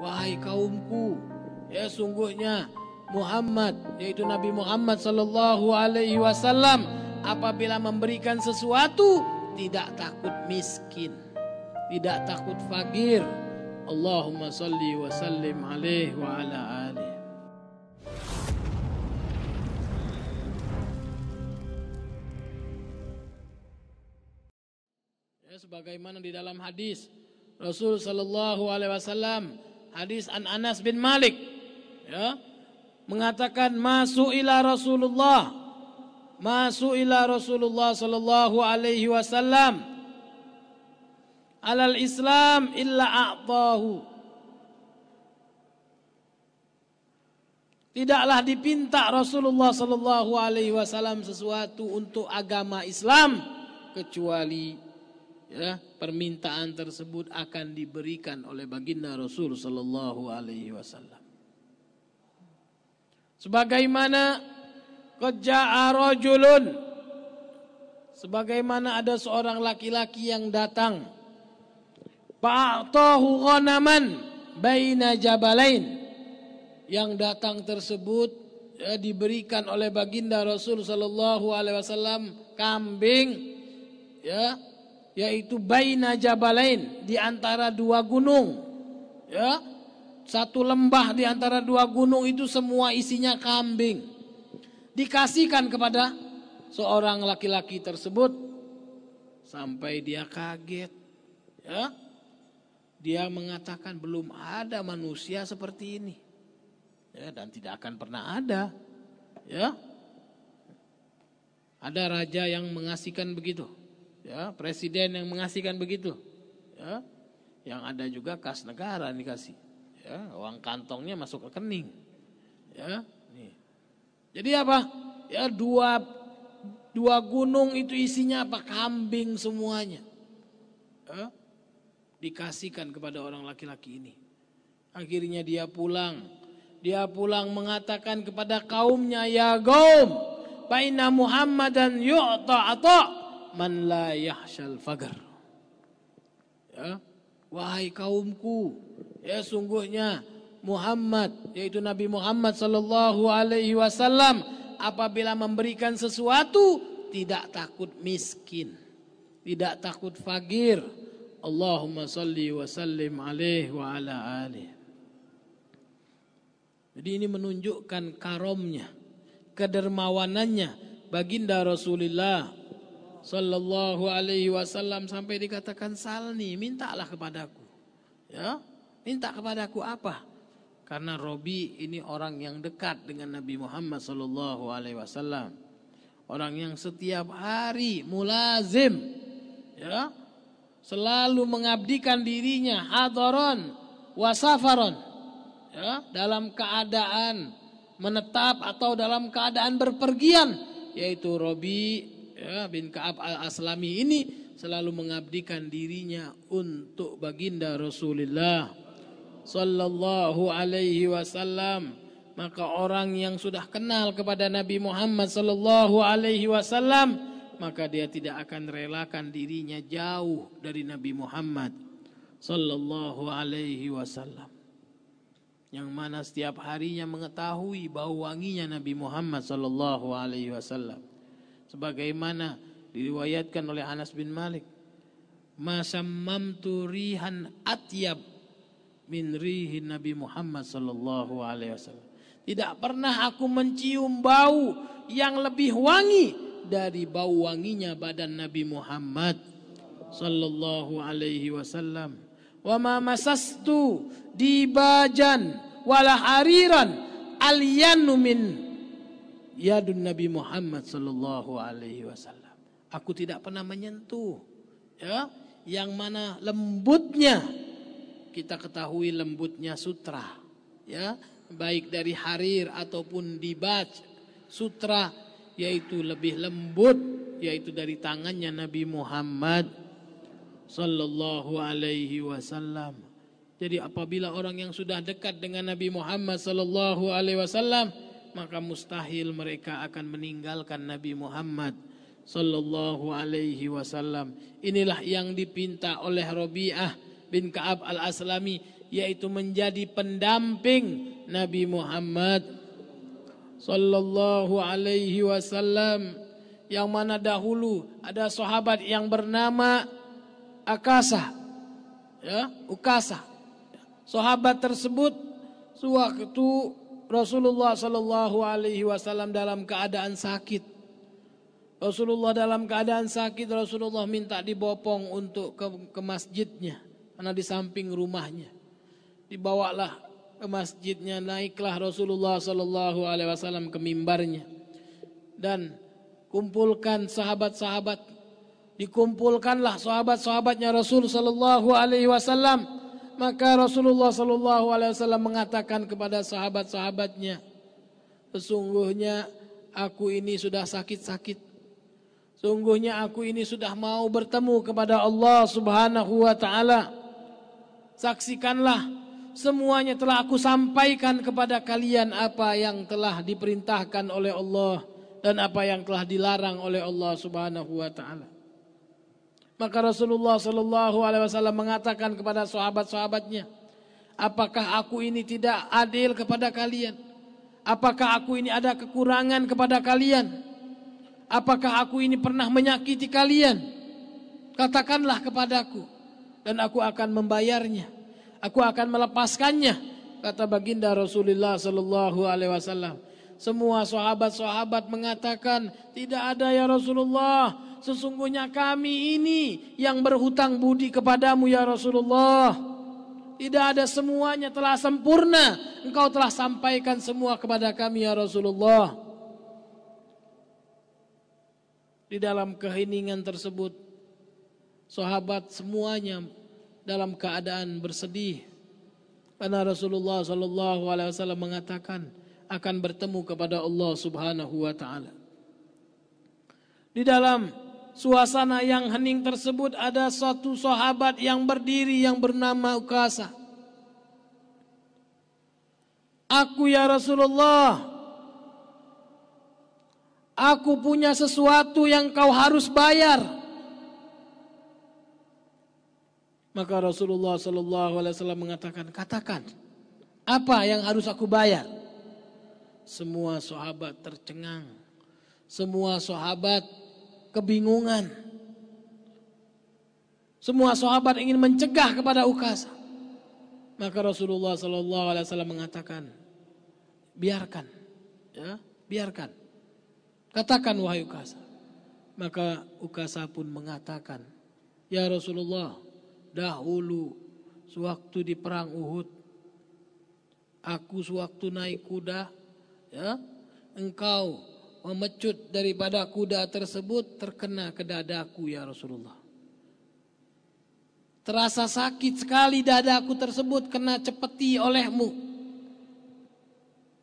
Wahai kaumku, ya sungguhnya Muhammad yaitu Nabi Muhammad sallallahu alaihi wasallam apabila memberikan sesuatu tidak takut miskin, tidak takut fakir. Allahumma salli wa sallim alaihi wa ala alihi. Ya, sebagaimana di dalam hadis Rasul Shallallahu Alaihi Wasallam hadis An Anas bin Malik ya mengatakan masuk ila Rasulullah masuk ila Rasulullah sallallahu alaihi wasallam alal Islam illa a'tahu Tidaklah dipinta Rasulullah sallallahu alaihi wasallam sesuatu untuk agama Islam kecuali ya permintaan tersebut akan diberikan oleh baginda Rasul sallallahu alaihi wasallam. Sebagaimana keja'a rajulun sebagaimana ada seorang laki-laki yang datang fa'atahu ghanaman baina jabalain yang datang tersebut ya, diberikan oleh baginda Rasul sallallahu alaihi wasallam kambing ya yaitu baina jabalain di antara dua gunung ya satu lembah di antara dua gunung itu semua isinya kambing dikasihkan kepada seorang laki-laki tersebut sampai dia kaget ya dia mengatakan belum ada manusia seperti ini ya dan tidak akan pernah ada ya ada raja yang mengasihkan begitu ya presiden yang mengasihkan begitu ya yang ada juga kas negara dikasih ya uang kantongnya masuk rekening ya nih jadi apa ya dua dua gunung itu isinya apa kambing semuanya ya dikasihkan kepada orang laki-laki ini. Akhirnya dia pulang. Dia pulang mengatakan kepada kaumnya, Ya kaum, Baina Muhammad dan yu'ta ata' man la yahsyal fagar. Ya. Wahai kaumku, ya sungguhnya Muhammad yaitu Nabi Muhammad sallallahu alaihi wasallam apabila memberikan sesuatu tidak takut miskin, tidak takut fakir. Allahumma salli wa sallim alaihi wa ala alihi. Jadi ini menunjukkan karomnya, kedermawanannya baginda Rasulullah Sallallahu alaihi wasallam sampai dikatakan salni, mintalah kepadaku. Ya, minta kepadaku apa? Karena Robi ini orang yang dekat dengan Nabi Muhammad sallallahu alaihi wasallam. Orang yang setiap hari mulazim ya, selalu mengabdikan dirinya hadaron wasafaron ya, dalam keadaan menetap atau dalam keadaan berpergian yaitu Robi ya, bin Kaab al-Aslami ini selalu mengabdikan dirinya untuk baginda Rasulullah sallallahu alaihi wasallam. Maka orang yang sudah kenal kepada Nabi Muhammad sallallahu alaihi wasallam maka dia tidak akan relakan dirinya jauh dari Nabi Muhammad sallallahu alaihi wasallam. Yang mana setiap harinya mengetahui bau wanginya Nabi Muhammad sallallahu alaihi wasallam sebagaimana diriwayatkan oleh Anas bin Malik masa mamturihan atyab min rihi Nabi Muhammad sallallahu alaihi wasallam tidak pernah aku mencium bau yang lebih wangi dari bau wanginya badan Nabi Muhammad sallallahu alaihi wasallam wa ma masastu dibajan wala hariran alyanu min yadun Nabi Muhammad sallallahu alaihi wasallam. Aku tidak pernah menyentuh ya yang mana lembutnya kita ketahui lembutnya sutra ya baik dari harir ataupun dibaj sutra yaitu lebih lembut yaitu dari tangannya Nabi Muhammad sallallahu alaihi wasallam. Jadi apabila orang yang sudah dekat dengan Nabi Muhammad sallallahu alaihi wasallam maka mustahil mereka akan meninggalkan Nabi Muhammad sallallahu alaihi wasallam. Inilah yang dipinta oleh Robi'ah bin Ka'ab al-Aslami yaitu menjadi pendamping Nabi Muhammad sallallahu alaihi wasallam yang mana dahulu ada sahabat yang bernama Akasa ya Ukasa sahabat tersebut sewaktu Rasulullah Shallallahu Alaihi Wasallam dalam keadaan sakit. Rasulullah dalam keadaan sakit, Rasulullah minta dibopong untuk ke, ke masjidnya, karena di samping rumahnya. Dibawalah ke masjidnya, naiklah Rasulullah Shallallahu Alaihi Wasallam ke mimbarnya, dan kumpulkan sahabat-sahabat, dikumpulkanlah sahabat-sahabatnya Rasul Shallallahu Alaihi Wasallam maka Rasulullah Shallallahu Alaihi Wasallam mengatakan kepada sahabat-sahabatnya, sesungguhnya aku ini sudah sakit-sakit, sungguhnya aku ini sudah mau bertemu kepada Allah Subhanahu Wa Taala. Saksikanlah, semuanya telah aku sampaikan kepada kalian apa yang telah diperintahkan oleh Allah dan apa yang telah dilarang oleh Allah Subhanahu Wa Taala. Maka Rasulullah Shallallahu Alaihi Wasallam mengatakan kepada sahabat-sahabatnya, apakah aku ini tidak adil kepada kalian? Apakah aku ini ada kekurangan kepada kalian? Apakah aku ini pernah menyakiti kalian? Katakanlah kepadaku dan aku akan membayarnya. Aku akan melepaskannya. Kata baginda Rasulullah Shallallahu Alaihi Wasallam. Semua sahabat-sahabat mengatakan tidak ada ya Rasulullah sesungguhnya kami ini yang berhutang budi kepadamu ya Rasulullah. Tidak ada semuanya telah sempurna. Engkau telah sampaikan semua kepada kami ya Rasulullah. Di dalam keheningan tersebut, sahabat semuanya dalam keadaan bersedih. Karena Rasulullah saw mengatakan akan bertemu kepada Allah Subhanahu Wa Taala. Di dalam suasana yang hening tersebut ada satu sahabat yang berdiri yang bernama Ukasa. Aku ya Rasulullah, aku punya sesuatu yang kau harus bayar. Maka Rasulullah Sallallahu Alaihi Wasallam mengatakan, katakan apa yang harus aku bayar. Semua sahabat tercengang, semua sahabat kebingungan. Semua sahabat ingin mencegah kepada Ukasa. Maka Rasulullah Sallallahu Alaihi Wasallam mengatakan, biarkan, ya, biarkan. Katakan wahai Ukasa. Maka Ukasa pun mengatakan, ya Rasulullah, dahulu sewaktu di perang Uhud, aku sewaktu naik kuda, ya, engkau memecut daripada kuda tersebut terkena ke dadaku ya Rasulullah. Terasa sakit sekali dadaku tersebut kena cepeti olehmu.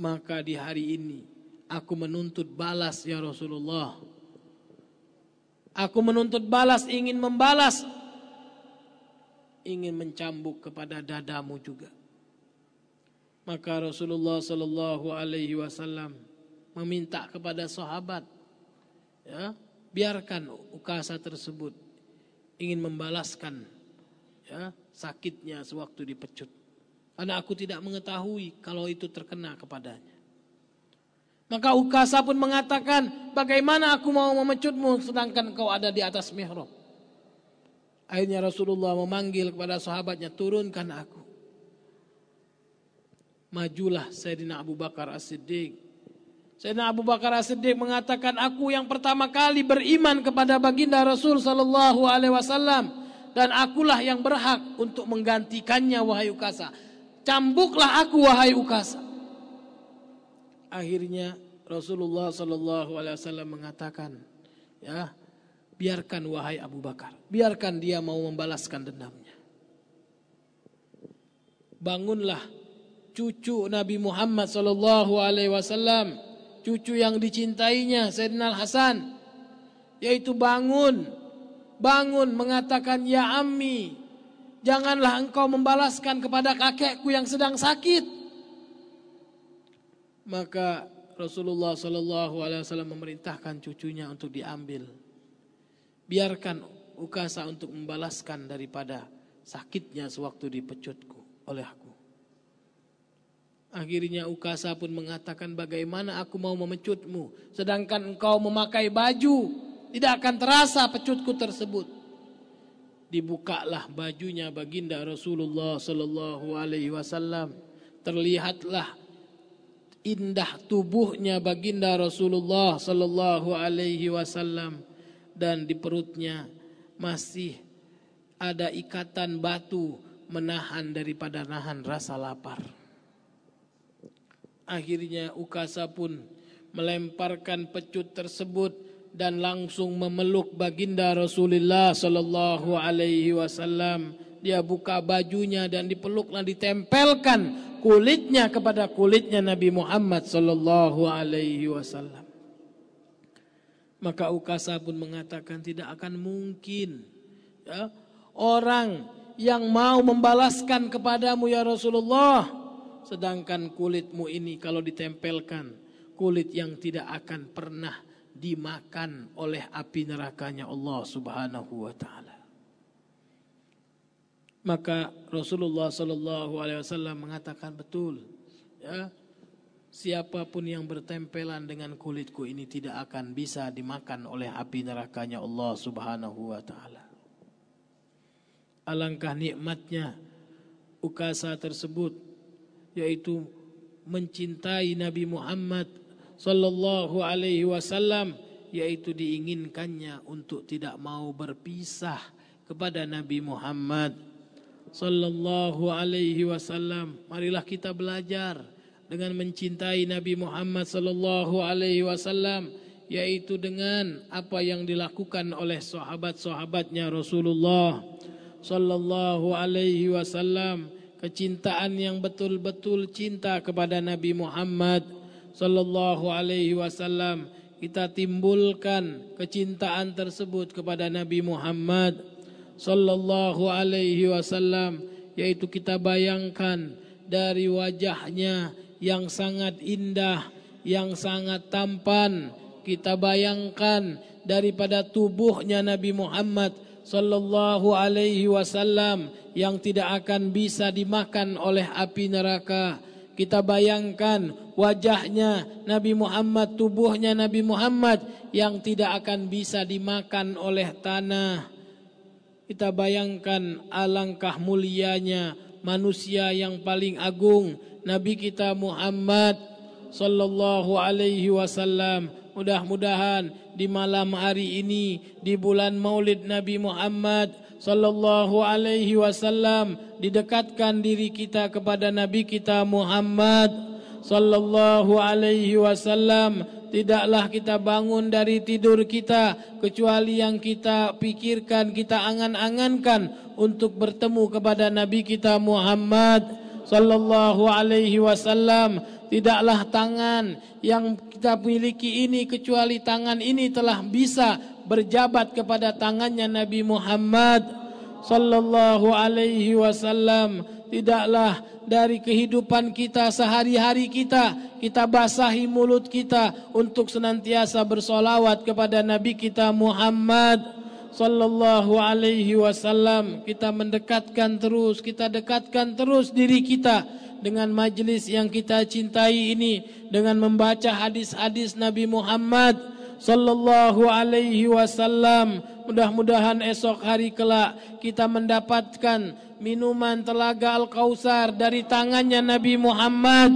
Maka di hari ini aku menuntut balas ya Rasulullah. Aku menuntut balas ingin membalas. Ingin mencambuk kepada dadamu juga. Maka Rasulullah sallallahu alaihi wasallam meminta kepada sahabat. Ya, biarkan ukasa tersebut ingin membalaskan ya, sakitnya sewaktu dipecut. Karena aku tidak mengetahui kalau itu terkena kepadanya. Maka Ukasa pun mengatakan, bagaimana aku mau memecutmu sedangkan kau ada di atas mihrab. Akhirnya Rasulullah memanggil kepada sahabatnya, turunkan aku. Majulah Sayyidina Abu Bakar As-Siddiq Sayyidina Abu Bakar As-Siddiq mengatakan aku yang pertama kali beriman kepada baginda Rasul sallallahu alaihi wasallam dan akulah yang berhak untuk menggantikannya wahai Ukasa. Cambuklah aku wahai Ukasa. Akhirnya Rasulullah sallallahu alaihi wasallam mengatakan, ya, biarkan wahai Abu Bakar, biarkan dia mau membalaskan dendamnya. Bangunlah cucu Nabi Muhammad sallallahu alaihi wasallam cucu yang dicintainya Sayyidina hasan yaitu bangun bangun mengatakan ya ammi janganlah engkau membalaskan kepada kakekku yang sedang sakit maka Rasulullah sallallahu alaihi wasallam memerintahkan cucunya untuk diambil biarkan Ukasa untuk membalaskan daripada sakitnya sewaktu dipecutku oleh aku Akhirnya Ukasa pun mengatakan bagaimana aku mau memecutmu. Sedangkan engkau memakai baju. Tidak akan terasa pecutku tersebut. Dibukalah bajunya baginda Rasulullah Sallallahu Alaihi Wasallam. Terlihatlah indah tubuhnya baginda Rasulullah Sallallahu Alaihi Wasallam. Dan di perutnya masih ada ikatan batu menahan daripada nahan rasa lapar. Akhirnya Ukasa pun melemparkan pecut tersebut dan langsung memeluk baginda Rasulullah sallallahu alaihi wasallam. Dia buka bajunya dan dipeluklah ditempelkan kulitnya kepada kulitnya Nabi Muhammad sallallahu alaihi wasallam. Maka Ukasa pun mengatakan tidak akan mungkin ya, orang yang mau membalaskan kepadamu ya Rasulullah Sedangkan kulitmu ini kalau ditempelkan, kulit yang tidak akan pernah dimakan oleh api nerakanya Allah Subhanahu wa taala. Maka Rasulullah Shallallahu alaihi wasallam mengatakan betul, ya. Siapapun yang bertempelan dengan kulitku ini tidak akan bisa dimakan oleh api nerakanya Allah Subhanahu wa taala. Alangkah nikmatnya ukasa tersebut yaitu mencintai Nabi Muhammad sallallahu alaihi wasallam yaitu diinginkannya untuk tidak mau berpisah kepada Nabi Muhammad sallallahu alaihi wasallam. Marilah kita belajar dengan mencintai Nabi Muhammad sallallahu alaihi wasallam yaitu dengan apa yang dilakukan oleh sahabat-sahabatnya Rasulullah sallallahu alaihi wasallam kecintaan yang betul-betul cinta kepada Nabi Muhammad sallallahu alaihi wasallam kita timbulkan kecintaan tersebut kepada Nabi Muhammad sallallahu alaihi wasallam yaitu kita bayangkan dari wajahnya yang sangat indah yang sangat tampan kita bayangkan daripada tubuhnya Nabi Muhammad sallallahu alaihi wasallam yang tidak akan bisa dimakan oleh api neraka. Kita bayangkan wajahnya Nabi Muhammad, tubuhnya Nabi Muhammad yang tidak akan bisa dimakan oleh tanah. Kita bayangkan alangkah mulianya manusia yang paling agung Nabi kita Muhammad sallallahu alaihi wasallam Mudah-mudahan di malam hari ini di bulan Maulid Nabi Muhammad sallallahu alaihi wasallam didekatkan diri kita kepada Nabi kita Muhammad sallallahu alaihi wasallam tidaklah kita bangun dari tidur kita kecuali yang kita pikirkan, kita angan-angankan untuk bertemu kepada Nabi kita Muhammad sallallahu alaihi wasallam tidaklah tangan yang kita miliki ini kecuali tangan ini telah bisa berjabat kepada tangannya Nabi Muhammad sallallahu alaihi wasallam tidaklah dari kehidupan kita sehari-hari kita kita basahi mulut kita untuk senantiasa bersolawat kepada Nabi kita Muhammad sallallahu alaihi wasallam kita mendekatkan terus kita dekatkan terus diri kita dengan majlis yang kita cintai ini dengan membaca hadis-hadis Nabi Muhammad sallallahu alaihi wasallam. Mudah-mudahan esok hari kelak kita mendapatkan minuman telaga Al-Kausar dari tangannya Nabi Muhammad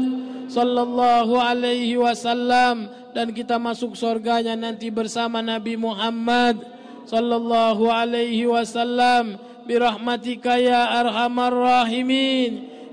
sallallahu alaihi wasallam dan kita masuk surganya nanti bersama Nabi Muhammad sallallahu alaihi wasallam.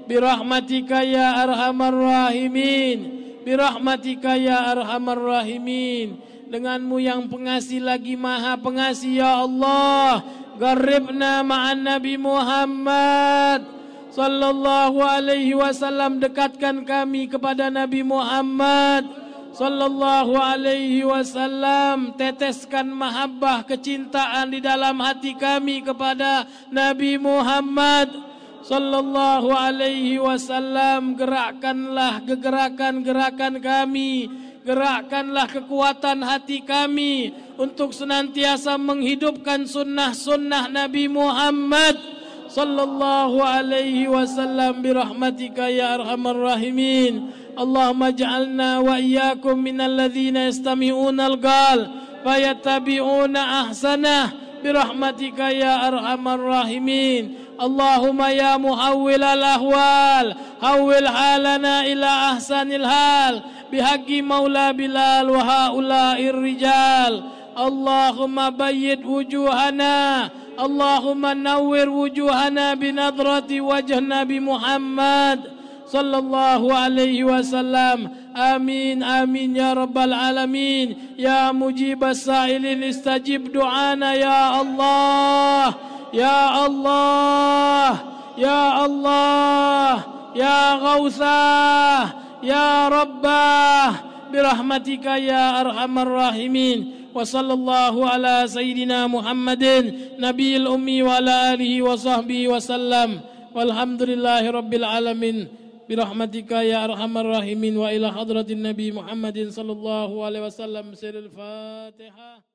برحمتك يا أرحم الراحمين برحمتك يا أرحم الراحمين denganmu yang pengasih lagi maha pengasih ya Allah garibna ma'an Nabi Muhammad sallallahu alaihi wasallam dekatkan kami kepada Nabi Muhammad sallallahu alaihi wasallam teteskan mahabbah kecintaan di dalam hati kami kepada Nabi Muhammad sallallahu alaihi wasallam gerakkanlah gerakan-gerakan kami gerakkanlah kekuatan hati kami untuk senantiasa menghidupkan sunnah-sunnah Nabi Muhammad sallallahu alaihi wasallam bi ya arhamar rahimin Allahumma ja'alna wa iyyakum minalladhina yastami'una al-qaul fayattabi'una ahsanah برحمتك يا أرحم الراحمين اللهم يا مهول الأهوال هول حالنا إلى أحسن الحال بحق مولى بلال وهؤلاء الرجال اللهم بيد وجوهنا اللهم نور وجوهنا بنظرة وجه نبي محمد صلى الله عليه وسلم آمين آمين يا رب العالمين يا مجيب السائلين استجب دعانا يا الله يا الله يا الله يا غوثا يا رب برحمتك يا أرحم الراحمين وصلى الله على سيدنا محمد نبي الأمي وعلى آله وصحبه وسلم والحمد لله رب العالمين برحمتك يا أرحم الراحمين وإلى حضرة النبي محمد صلى الله عليه وسلم سر الفاتحة